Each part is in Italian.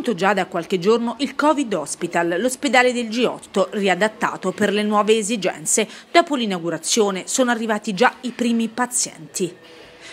pronto già da qualche giorno il Covid Hospital, l'ospedale del G8, riadattato per le nuove esigenze. Dopo l'inaugurazione sono arrivati già i primi pazienti.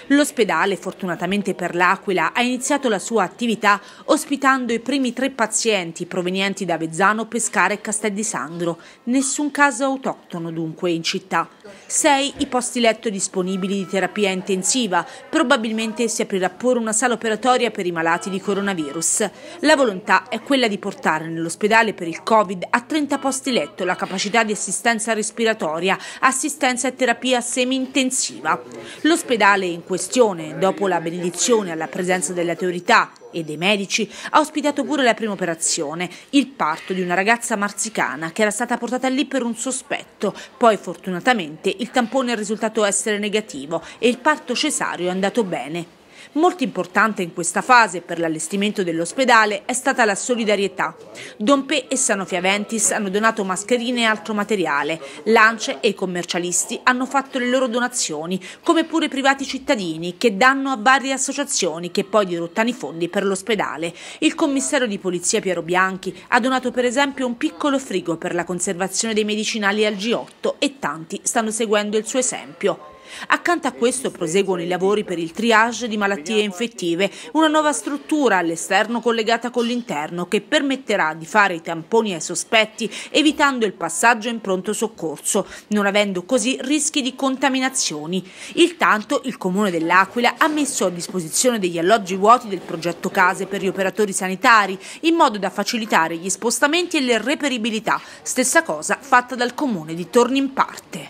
L'ospedale, fortunatamente per l'Aquila, ha iniziato la sua attività ospitando i primi tre pazienti provenienti da Avezzano, Pescara e Castel di Sangro. Nessun caso autoctono dunque in città. Sei i posti letto disponibili di terapia intensiva. Probabilmente si aprirà pure una sala operatoria per i malati di coronavirus. La volontà è quella di portare nell'ospedale per il Covid a 30 posti letto la capacità di assistenza respiratoria, assistenza e terapia semi-intensiva. L'ospedale in questo questione, dopo la benedizione alla presenza delle autorità e dei medici, ha ospitato pure la prima operazione, il parto di una ragazza marzicana che era stata portata lì per un sospetto. Poi fortunatamente il tampone è risultato essere negativo e il parto cesareo è andato bene. Molto importante in questa fase per l'allestimento dell'ospedale è stata la solidarietà. Dompe e Sanofi Aventis hanno donato mascherine e altro materiale. Lance e i commercialisti hanno fatto le loro donazioni, come pure privati cittadini che danno a varie associazioni che poi dirottano i fondi per l'ospedale. Il commissario di polizia Piero Bianchi ha donato per esempio un piccolo frigo per la conservazione dei medicinali al G8 e tanti stanno seguendo il suo esempio. Accanto a questo proseguono i lavori per il triage di malattie infettive, una nuova struttura all'esterno collegata con l'interno che permetterà di fare i tamponi ai sospetti evitando il passaggio in pronto soccorso, non avendo così rischi di contaminazioni. Intanto il Comune dell'Aquila ha messo a disposizione degli alloggi vuoti del progetto Case per gli operatori sanitari in modo da facilitare gli spostamenti e le reperibilità, stessa cosa fatta dal Comune di Torni in parte.